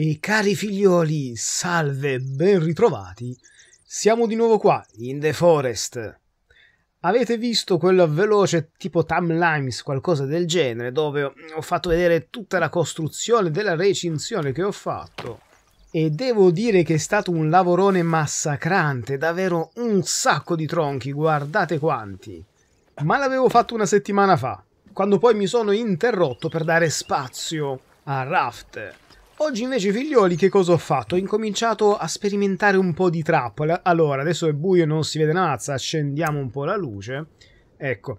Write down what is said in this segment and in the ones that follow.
E cari figlioli, salve, ben ritrovati. Siamo di nuovo qua, in The Forest. Avete visto quello veloce tipo timelines, qualcosa del genere, dove ho fatto vedere tutta la costruzione della recinzione che ho fatto. E devo dire che è stato un lavorone massacrante, davvero un sacco di tronchi, guardate quanti. Ma l'avevo fatto una settimana fa, quando poi mi sono interrotto per dare spazio a Raft Oggi invece figlioli che cosa ho fatto? Ho incominciato a sperimentare un po' di trappola. Allora, adesso è buio e non si vede una accendiamo un po' la luce. Ecco,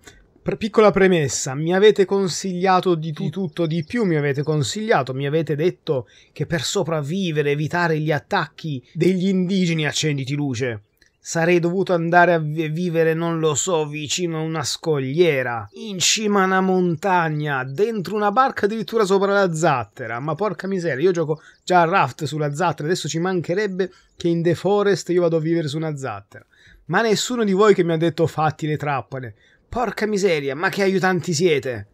piccola premessa, mi avete consigliato di tutto di più, mi avete consigliato, mi avete detto che per sopravvivere, evitare gli attacchi degli indigeni accenditi luce. Sarei dovuto andare a vivere, non lo so, vicino a una scogliera, in cima a una montagna, dentro una barca addirittura sopra la zattera. Ma porca miseria, io gioco già a raft sulla zattera, adesso ci mancherebbe che in The Forest io vado a vivere su una zattera. Ma nessuno di voi che mi ha detto fatti le trappole. Porca miseria, ma che aiutanti siete!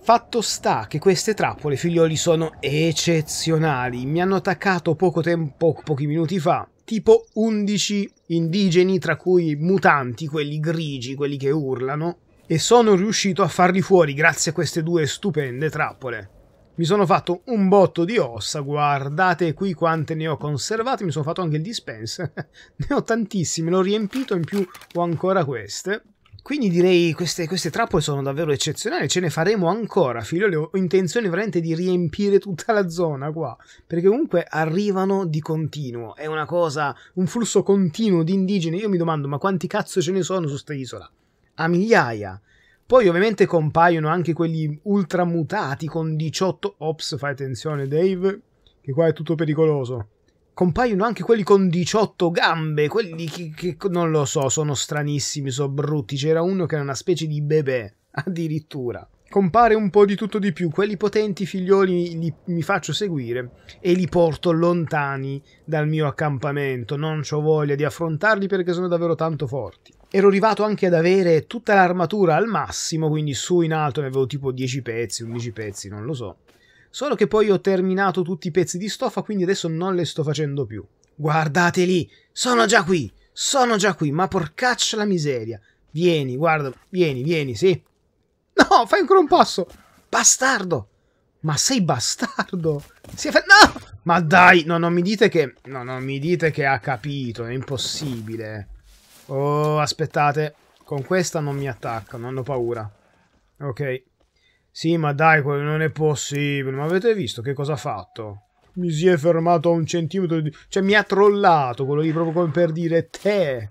Fatto sta che queste trappole, figlioli, sono eccezionali. Mi hanno attaccato poco tempo, pochi minuti fa tipo 11 indigeni, tra cui mutanti, quelli grigi, quelli che urlano, e sono riuscito a farli fuori grazie a queste due stupende trappole. Mi sono fatto un botto di ossa, guardate qui quante ne ho conservate, mi sono fatto anche il dispense, ne ho tantissime, l'ho riempito, in più ho ancora queste. Quindi direi che queste, queste, trappole sono davvero eccezionali, ce ne faremo ancora, figlioli, ho intenzione veramente di riempire tutta la zona qua, perché comunque arrivano di continuo, è una cosa, un flusso continuo di indigeni, io mi domando ma quanti cazzo ce ne sono su questa isola? A migliaia. Poi ovviamente compaiono anche quelli ultramutati con 18 ops, fai attenzione Dave, che qua è tutto pericoloso compaiono anche quelli con 18 gambe, quelli che, che, non lo so, sono stranissimi, sono brutti. C'era uno che era una specie di bebè, addirittura. Compare un po' di tutto di più, quelli potenti figlioli li, mi faccio seguire e li porto lontani dal mio accampamento, non ho voglia di affrontarli perché sono davvero tanto forti. Ero arrivato anche ad avere tutta l'armatura al massimo, quindi su in alto ne avevo tipo 10 pezzi, 11 pezzi, non lo so Solo che poi ho terminato tutti i pezzi di stoffa, quindi adesso non le sto facendo più. Guardate lì, sono già qui, sono già qui, ma porcaccia la miseria. Vieni, guarda, vieni, vieni, sì. No, fai ancora un passo. Bastardo. Ma sei bastardo. Si è fa- no! Ma dai, no, non mi dite che... No, non mi dite che ha capito, è impossibile. Oh, aspettate. Con questa non mi attaccano, ho paura. Ok. Sì, ma dai, non è possibile. Ma avete visto che cosa ha fatto? Mi si è fermato a un centimetro di... Cioè, mi ha trollato quello lì proprio come per dire te.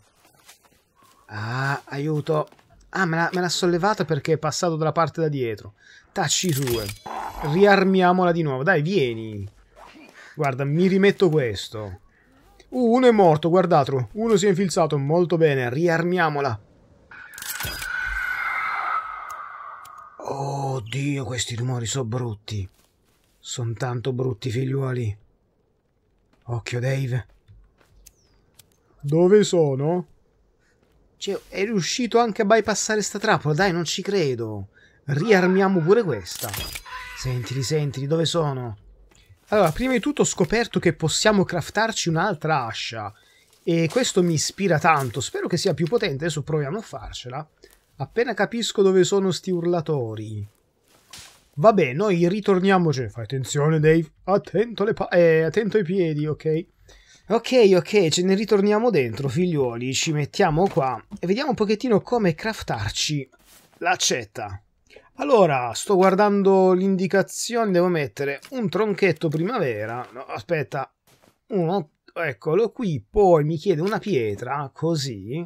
Ah, aiuto. Ah, me l'ha sollevata perché è passato dalla parte da dietro. Tacci sue. Eh. Riarmiamola di nuovo. Dai, vieni. Guarda, mi rimetto questo. Uh, uno è morto, guardatelo. Uno si è infilzato. Molto bene, riarmiamola. Oddio, questi rumori sono brutti. Sono tanto brutti, figliuoli. Occhio, Dave. Dove sono? Cioè, è riuscito anche a bypassare sta trappola, dai, non ci credo. Riarmiamo pure questa. Sentili, sentili, dove sono? Allora, prima di tutto ho scoperto che possiamo craftarci un'altra ascia. E questo mi ispira tanto, spero che sia più potente, adesso proviamo a farcela. Appena capisco dove sono sti urlatori. Vabbè, noi ritorniamo. Cioè, fai attenzione, Dave. Attento, pa- eh, attento ai piedi, ok? Ok, ok, ce ne ritorniamo dentro, figliuoli. Ci mettiamo qua e vediamo un pochettino come craftarci l'accetta. Allora, sto guardando l'indicazione. Devo mettere un tronchetto primavera. No, aspetta, uno, eccolo qui. Poi mi chiede una pietra, così,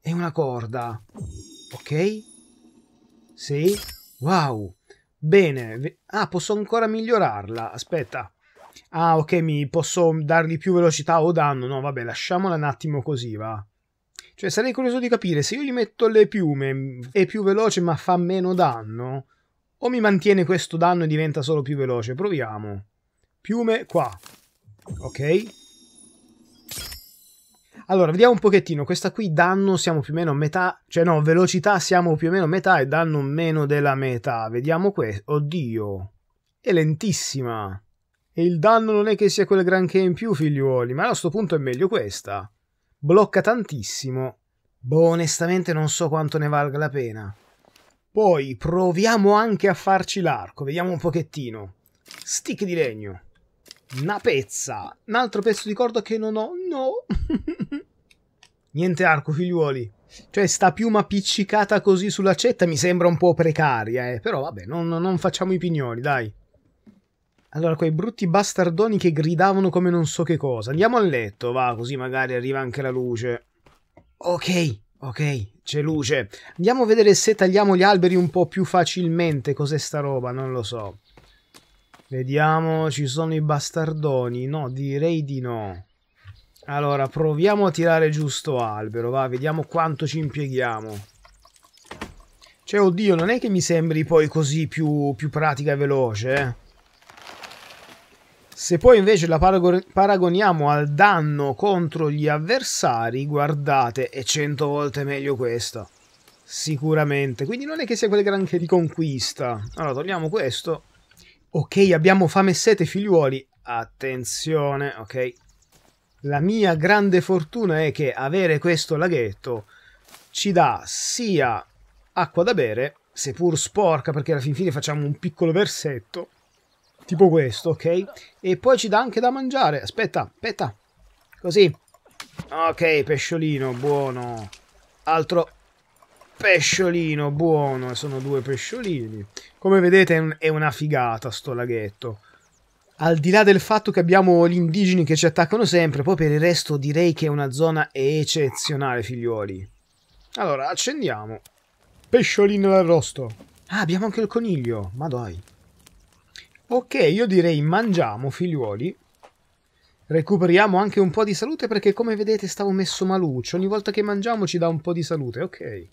e una corda. Ok? Sì? Wow! Bene, ah, posso ancora migliorarla, aspetta. Ah, ok, mi posso dargli più velocità o danno, no, vabbè, lasciamola un attimo così, va. Cioè, sarei curioso di capire, se io gli metto le piume, mm, è più veloce ma fa meno danno? O mi mantiene questo danno e diventa solo più veloce? Proviamo. Piume qua. Ok. Allora, vediamo un pochettino, questa qui danno siamo più o meno a metà, cioè no, velocità siamo più o meno a metà e danno meno della metà. Vediamo questo, oddio, è lentissima. E il danno non è che sia quel granché in più, figliuoli, ma a questo punto è meglio questa. Blocca tantissimo. Boh, onestamente non so quanto ne valga la pena. Poi proviamo anche a farci l'arco, vediamo un pochettino. Stick di legno. Una pezza. Un altro pezzo di corda che non ho. No. Niente arco, figliuoli. Cioè, sta piuma appiccicata così sull'accetta mi sembra un po' precaria, eh. Però vabbè, non, non facciamo i pignoli, dai. Allora, quei brutti bastardoni che gridavano come non so che cosa. Andiamo a letto, va, così magari arriva anche la luce. Ok, ok, c'è luce. Andiamo a vedere se tagliamo gli alberi un po' più facilmente. Cos'è sta roba, non lo so. Vediamo, ci sono i bastardoni. No, direi di no. Allora, proviamo a tirare giusto albero, va, vediamo quanto ci impieghiamo. Cioè, oddio, non è che mi sembri poi così più, più pratica e veloce, eh? Se poi invece la paragoniamo al danno contro gli avversari, guardate, è cento volte meglio questa. Sicuramente. Quindi non è che sia quel granché di conquista. Allora, togliamo questo Ok, abbiamo fame e sete, figliuoli. Attenzione, ok. La mia grande fortuna è che avere questo laghetto ci dà sia acqua da bere, seppur sporca, perché alla fin fine facciamo un piccolo versetto, tipo questo, ok? E poi ci dà anche da mangiare. Aspetta, aspetta. Così. Ok, pesciolino, buono. Altro pesciolino buono, sono due pesciolini. Come vedete è una figata sto laghetto. Al di là del fatto che abbiamo gli indigeni che ci attaccano sempre, poi per il resto direi che è una zona eccezionale, figlioli. Allora, accendiamo. Pesciolino d'arrosto. Ah, abbiamo anche il coniglio, ma dai. Ok, io direi mangiamo, figlioli. Recuperiamo anche un po' di salute perché come vedete stavo messo maluccio. Ogni volta che mangiamo ci dà un po' di salute, ok.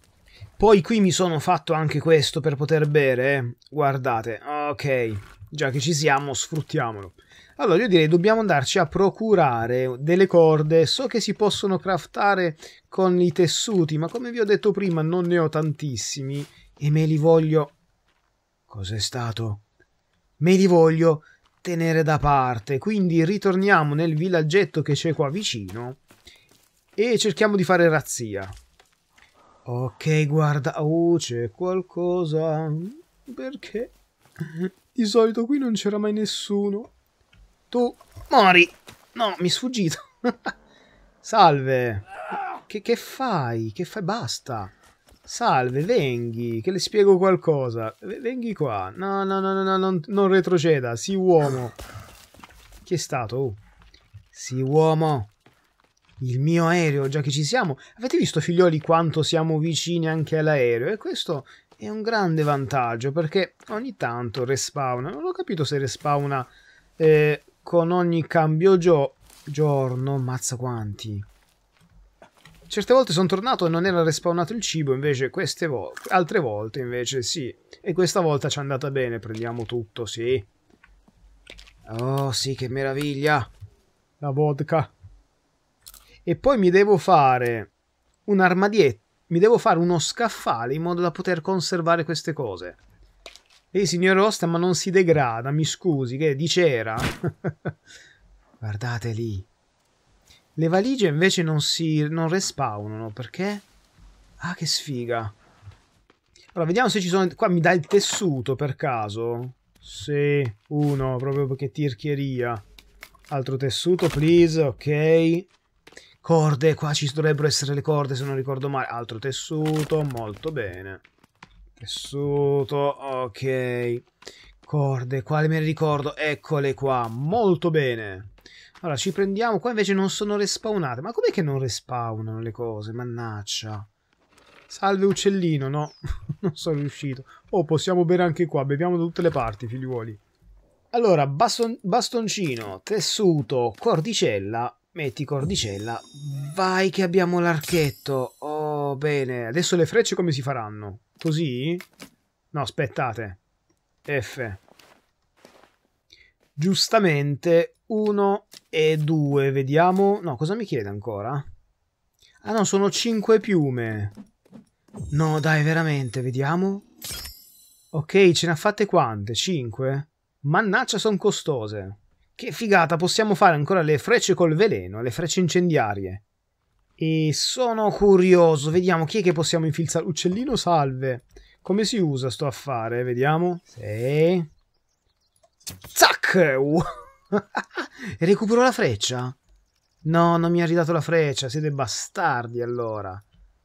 Poi qui mi sono fatto anche questo per poter bere, eh. guardate, ok, già che ci siamo sfruttiamolo. Allora io direi dobbiamo andarci a procurare delle corde, so che si possono craftare con i tessuti, ma come vi ho detto prima non ne ho tantissimi e me li voglio... Cos'è stato? Me li voglio tenere da parte, quindi ritorniamo nel villaggetto che c'è qua vicino e cerchiamo di fare razzia. Ok, guarda, oh, c'è qualcosa. Perché? Di solito qui non c'era mai nessuno. Tu mori! No, mi è sfuggito. Salve. Che, che, fai? Che fai? Basta. Salve, venghi, che le spiego qualcosa. Venghi qua. No, no, no, no, no non, non retroceda. Sii uomo. Chi è stato? Oh. Sii uomo il mio aereo, già che ci siamo. Avete visto, figlioli, quanto siamo vicini anche all'aereo? E questo è un grande vantaggio perché ogni tanto respawna. Non ho capito se respawna eh, con ogni cambio gio giorno. Mazza quanti. Certe volte sono tornato e non era respawnato il cibo, invece queste volte... altre volte invece sì. E questa volta ci è andata bene, prendiamo tutto, sì. Oh sì, che meraviglia. La vodka e poi mi devo fare un armadietto, mi devo fare uno scaffale in modo da poter conservare queste cose. Ehi signor Osta, ma non si degrada, mi scusi, che di cera. Guardate lì. Le valigie invece non si non respawnano, perché? Ah, che sfiga. Allora, vediamo se ci sono... Qua mi dà il tessuto, per caso. Sì, uno, proprio perché tirchieria. Altro tessuto, please, ok. Corde, qua ci dovrebbero essere le corde se non ricordo male. Altro tessuto, molto bene. Tessuto, ok. Corde, quale me le ricordo. Eccole qua, molto bene. Allora, ci prendiamo. Qua invece non sono respawnate. Ma com'è che non respawnano le cose? Mannaccia. Salve uccellino, no. non sono riuscito. Oh, possiamo bere anche qua. Beviamo da tutte le parti, figliuoli. Allora, baston, bastoncino, tessuto, cordicella Metti cordicella. Vai che abbiamo l'archetto. Oh, bene. Adesso le frecce come si faranno? Così? No, aspettate. F. Giustamente 1 e 2. Vediamo. No, cosa mi chiede ancora? Ah no, sono 5 piume. No, dai, veramente, vediamo. Ok, ce ne ha fatte quante? 5? Mannaccia, sono costose. Che figata, possiamo fare ancora le frecce col veleno, le frecce incendiarie. E sono curioso, vediamo chi è che possiamo infilzare. Uccellino salve. Come si usa sto affare? Vediamo. Sì. Zac! Uh. Recupero la freccia? No, non mi ha ridato la freccia, siete bastardi allora.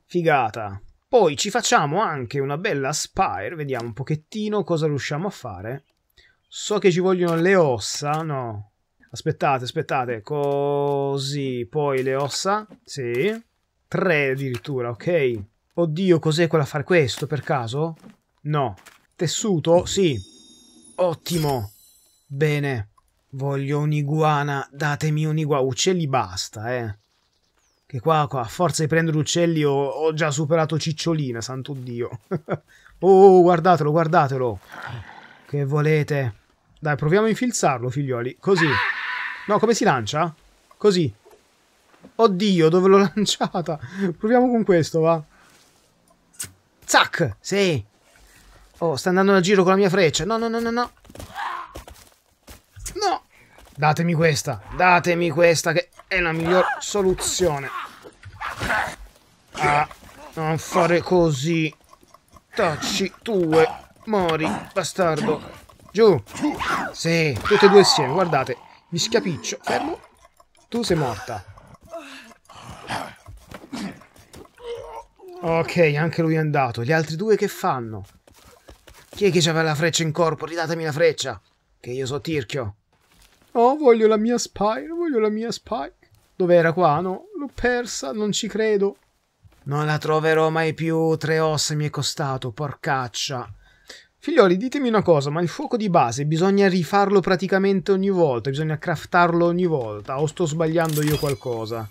Figata. Poi ci facciamo anche una bella Spire, vediamo un pochettino cosa riusciamo a fare. So che ci vogliono le ossa, no. Aspettate, aspettate, così, poi le ossa, sì. Tre addirittura, ok. Oddio, cos'è quella a fare questo, per caso? No. Tessuto? Sì. Ottimo. Bene. Voglio un'iguana, datemi un'iguana. Uccelli basta, eh. Che qua, qua, a forza di prendere uccelli ho, ho già superato Cicciolina, santo Dio. oh, guardatelo, guardatelo. Che volete? Dai, proviamo a infilzarlo, figlioli. Così. No, come si lancia? Così. Oddio, dove l'ho lanciata? Proviamo con questo, va. Zac! Sì. Oh, sta andando a giro con la mia freccia. No, no, no, no, no. No! Datemi questa. Datemi questa che è la miglior soluzione. Ah, non fare così. Tacci tue. Mori, bastardo. Giù. Sì, tutte e due insieme, guardate. Mi schiapiccio. Fermo. Tu sei morta. Ok, anche lui è andato. Gli altri due che fanno? Chi è che aveva la freccia in corpo? Ridatemi la freccia. Che io so tirchio. Oh, voglio la mia spy, voglio la mia spy. Dov'era qua? No, l'ho persa, non ci credo. Non la troverò mai più, tre ossa mi è costato, porcaccia. Figlioli, ditemi una cosa, ma il fuoco di base bisogna rifarlo praticamente ogni volta, bisogna craftarlo ogni volta, o sto sbagliando io qualcosa?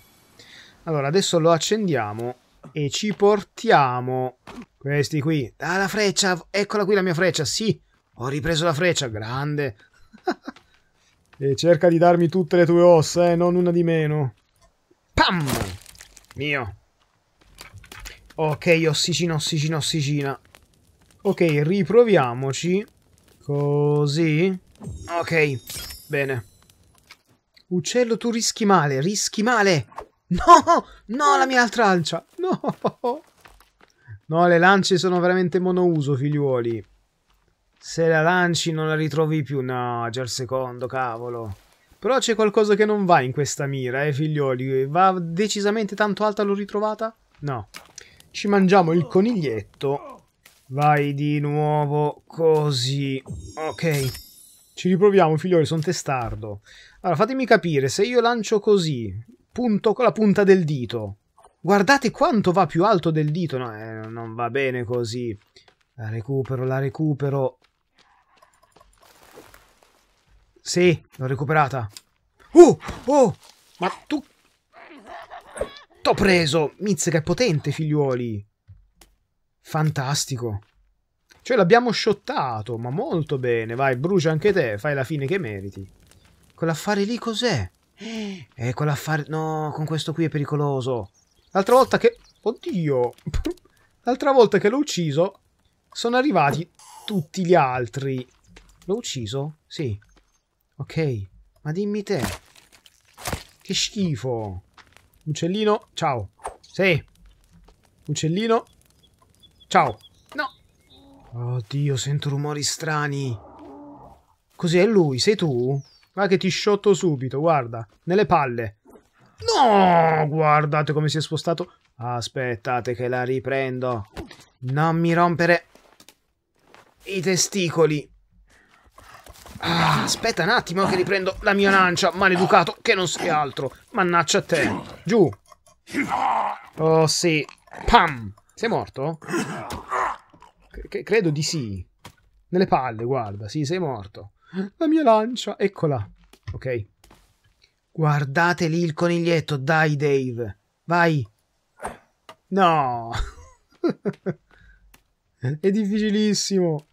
Allora, adesso lo accendiamo e ci portiamo questi qui. Ah, la freccia! Eccola qui la mia freccia, sì! Ho ripreso la freccia, grande! e cerca di darmi tutte le tue ossa, eh, non una di meno. Pam! Mio. Ok, ossicina, ossicina, ossicina. Ok, riproviamoci. Così. Ok, bene. Uccello, tu rischi male, rischi male. No, no, la mia altra lancia. No. No, le lance sono veramente monouso, figliuoli. Se la lanci non la ritrovi più. No, già il secondo, cavolo. Però c'è qualcosa che non va in questa mira, eh, figlioli. Va decisamente tanto alta l'ho ritrovata? No. Ci mangiamo il coniglietto Vai di nuovo così. Ok. Ci riproviamo, figlioli, sono testardo. Allora, fatemi capire, se io lancio così, punto con la punta del dito, guardate quanto va più alto del dito. No, eh, non va bene così. La recupero, la recupero. Sì, l'ho recuperata. Oh, oh, ma tu... T'ho preso! Mizzica è potente, figliuoli! Fantastico. Cioè l'abbiamo shottato, ma molto bene. Vai, brucia anche te, fai la fine che meriti. Quell'affare lì cos'è? Eh, quell'affare... No, con questo qui è pericoloso. L'altra volta che... Oddio! L'altra volta che l'ho ucciso, sono arrivati tutti gli altri. L'ho ucciso? Sì. Ok, ma dimmi te. Che schifo. Uccellino, ciao. Sì. Uccellino, Ciao. No. Oddio, sento rumori strani. Così è lui, sei tu? Guarda che ti sciotto subito, guarda. Nelle palle. No, guardate come si è spostato. Aspettate che la riprendo. Non mi rompere i testicoli. Ah, aspetta un attimo che riprendo la mia lancia, maleducato, che non sei altro. Mannaccia a te. Giù. Oh sì. Pam. Sei morto? C credo di sì. Nelle palle, guarda. Sì, sei morto. La mia lancia, eccola. Ok. Guardate lì il coniglietto, dai Dave. Vai. No. È difficilissimo.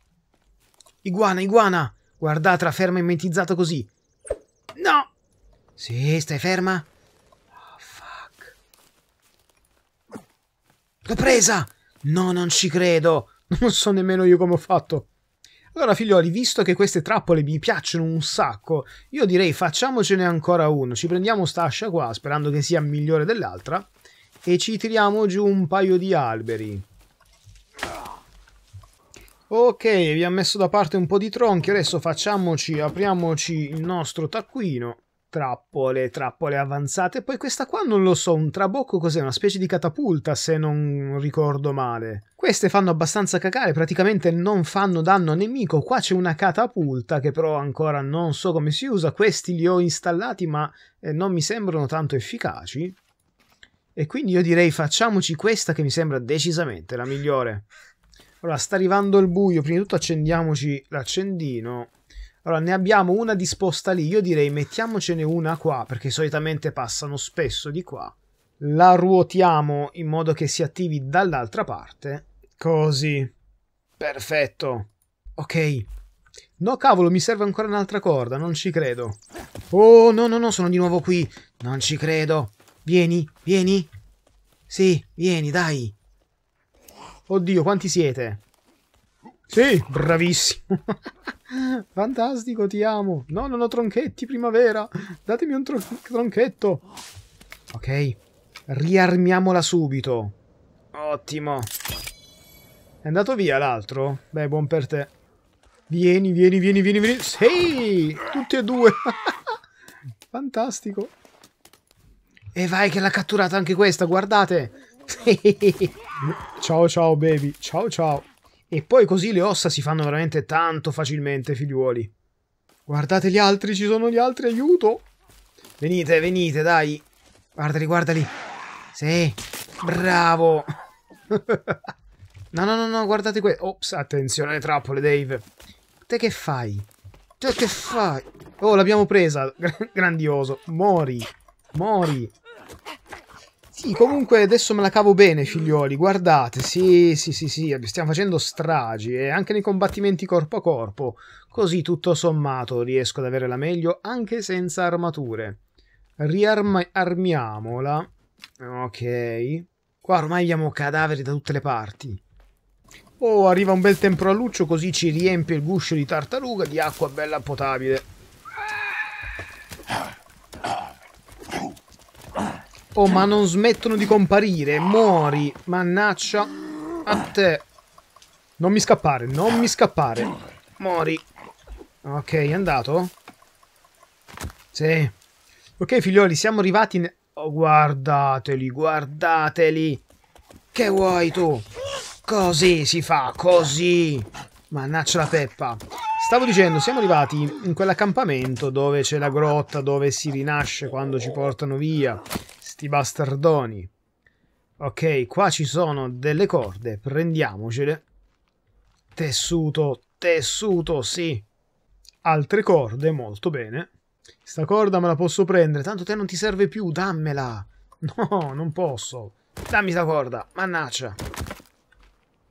Iguana, iguana. Guardatela ferma e mentizzato così. No. Sì, stai ferma. L'ho presa! No, non ci credo. Non so nemmeno io come ho fatto. Allora, figlioli, visto che queste trappole mi piacciono un sacco, io direi facciamocene ancora uno. Ci prendiamo st'ascia qua, sperando che sia migliore dell'altra, e ci tiriamo giù un paio di alberi. Ok, abbiamo messo da parte un po' di tronchi, adesso facciamoci, apriamoci il nostro taccuino trappole, trappole avanzate. Poi questa qua non lo so, un trabocco cos'è? Una specie di catapulta se non ricordo male. Queste fanno abbastanza cacare, praticamente non fanno danno a nemico. Qua c'è una catapulta che però ancora non so come si usa. Questi li ho installati ma eh, non mi sembrano tanto efficaci. E quindi io direi facciamoci questa che mi sembra decisamente la migliore. Allora, sta arrivando il buio, prima di tutto accendiamoci l'accendino allora, ne abbiamo una disposta lì. Io direi mettiamocene una qua, perché solitamente passano spesso di qua. La ruotiamo in modo che si attivi dall'altra parte. Così. Perfetto. Ok. No, cavolo, mi serve ancora un'altra corda, non ci credo. Oh, no, no, no, sono di nuovo qui. Non ci credo. Vieni, vieni. Sì, vieni, dai. Oddio, quanti siete? Sì, bravissimo. Fantastico, ti amo. No, non ho tronchetti, primavera. Datemi un tron tronchetto. Ok, riarmiamola subito. Ottimo. È andato via l'altro? Beh, buon per te. Vieni, vieni, vieni, vieni, vieni. Sì, tutti e due. Fantastico. E vai che l'ha catturata anche questa, guardate. ciao, ciao, baby. Ciao, ciao. E poi così le ossa si fanno veramente tanto facilmente, figliuoli. Guardate gli altri, ci sono gli altri, aiuto! Venite, venite, dai! Guardali, guardali! Sì, bravo! no, no, no, no, guardate questo! Ops, attenzione alle trappole, Dave! Te che fai? Te che fai? Oh, l'abbiamo presa! Grandioso! Mori! Mori! Sì, comunque adesso me la cavo bene, figlioli. Guardate, sì, sì, sì, sì, stiamo facendo stragi e eh, anche nei combattimenti corpo a corpo. Così tutto sommato riesco ad avere la meglio anche senza armature. Riarmiamola. ok. Qua ormai abbiamo cadaveri da tutte le parti. Oh, arriva un bel temporaluccio, così ci riempie il guscio di tartaruga di acqua bella potabile. Oh, ma non smettono di comparire. Muori. Mannaccia. A te. Non mi scappare, non mi scappare. Muori. Ok, è andato? Sì. Ok, figlioli, siamo arrivati in... Oh, guardateli, guardateli. Che vuoi tu? Così si fa, così. Mannaccia la peppa. Stavo dicendo, siamo arrivati in quell'accampamento dove c'è la grotta, dove si rinasce quando ci portano via sti bastardoni. Ok, qua ci sono delle corde, prendiamocele. Tessuto, tessuto, sì. Altre corde, molto bene. Sta corda me la posso prendere, tanto te non ti serve più, dammela. No, non posso. Dammi sta corda, mannaccia.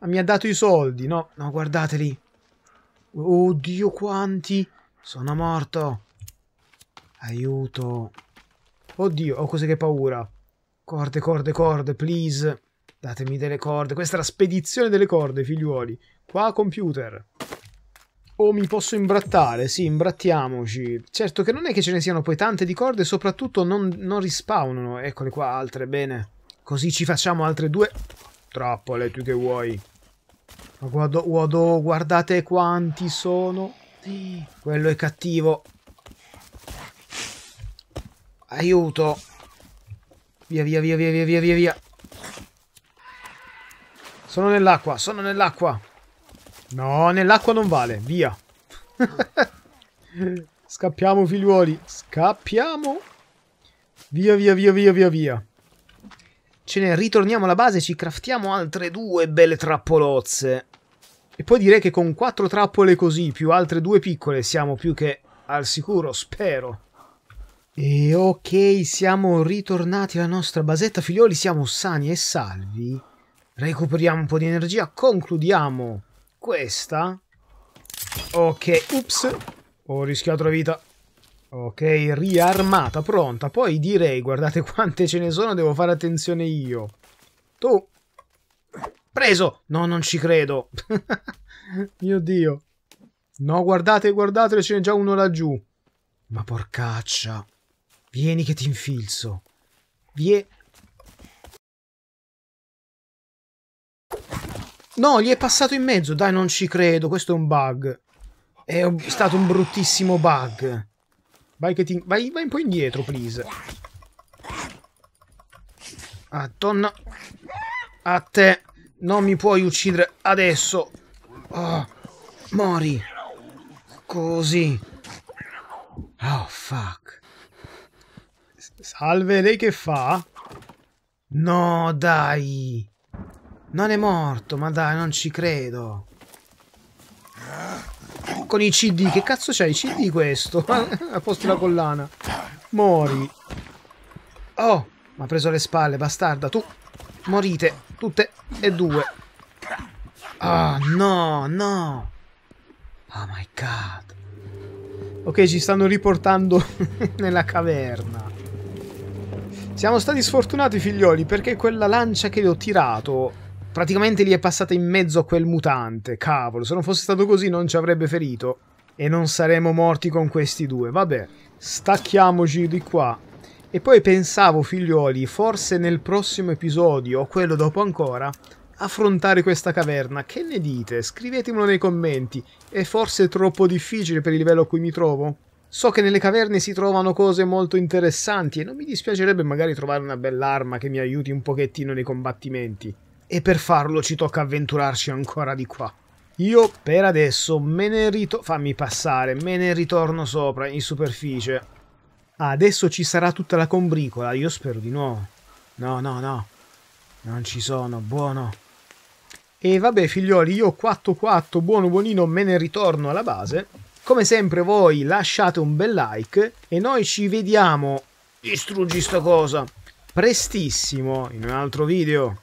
Ma mi ha dato i soldi, no? No, guardateli. Oddio quanti. Sono morto. Aiuto. Oddio, ho cose che paura. Corde, corde, corde, please. Datemi delle corde. Questa è la spedizione delle corde, figliuoli. Qua computer. oh, mi posso imbrattare? Sì, imbrattiamoci. Certo che non è che ce ne siano poi tante di corde, soprattutto non, non rispawnano. Eccole qua, altre, bene. Così ci facciamo altre due... Trappole, tu che vuoi. Ma guardo, guardo, guardate quanti sono. Quello è cattivo. Aiuto. Via, via, via, via, via, via, via. Sono nell'acqua, sono nell'acqua. No, nell'acqua non vale. Via. Scappiamo, figliuoli. Scappiamo. Via, via, via, via, via, via. Ce ne ritorniamo alla base e ci craftiamo altre due belle trappolozze. E poi direi che con quattro trappole così, più altre due piccole, siamo più che al sicuro, spero. E ok, siamo ritornati alla nostra basetta, figlioli, siamo sani e salvi. Recuperiamo un po' di energia, concludiamo questa. Ok, ups, ho rischiato la vita. Ok, riarmata, pronta. Poi direi, guardate quante ce ne sono, devo fare attenzione io. Tu. Preso! No, non ci credo. Mio Dio. No, guardate, guardate, ce n'è già uno laggiù. Ma porcaccia. Vieni che ti infilzo. Vie... No, gli è passato in mezzo. Dai, non ci credo. Questo è un bug. È stato un bruttissimo bug. Vai, che ti... vai, vai un po' indietro, please. Madonna. Ah, A te. Non mi puoi uccidere adesso. Oh, mori. Così. Oh, fuck. Salve, lei che fa? No, dai! Non è morto, ma dai, non ci credo. Con i CD, che cazzo c'hai? CD questo? A posto la collana. Mori. Oh, mi ha preso le spalle, bastarda. Tu morite, tutte e due. Ah, oh, no, no. Oh my god. Ok, ci stanno riportando nella caverna. Siamo stati sfortunati figlioli perché quella lancia che ho tirato praticamente gli è passata in mezzo a quel mutante. Cavolo, se non fosse stato così non ci avrebbe ferito. E non saremmo morti con questi due. Vabbè, stacchiamoci di qua. E poi pensavo, figlioli, forse nel prossimo episodio, o quello dopo ancora, affrontare questa caverna. Che ne dite? Scrivetemelo nei commenti. È forse troppo difficile per il livello a cui mi trovo? So che nelle caverne si trovano cose molto interessanti e non mi dispiacerebbe magari trovare una bell'arma che mi aiuti un pochettino nei combattimenti. E per farlo ci tocca avventurarci ancora di qua. Io per adesso me ne ritorno... fammi passare, me ne ritorno sopra, in superficie. Ah, adesso ci sarà tutta la combricola, io spero di nuovo. No, no, no. Non ci sono, buono. E vabbè figlioli, io 4-4, buono buonino, me ne ritorno alla base come sempre voi lasciate un bel like e noi ci vediamo, distruggi sta cosa, prestissimo in un altro video.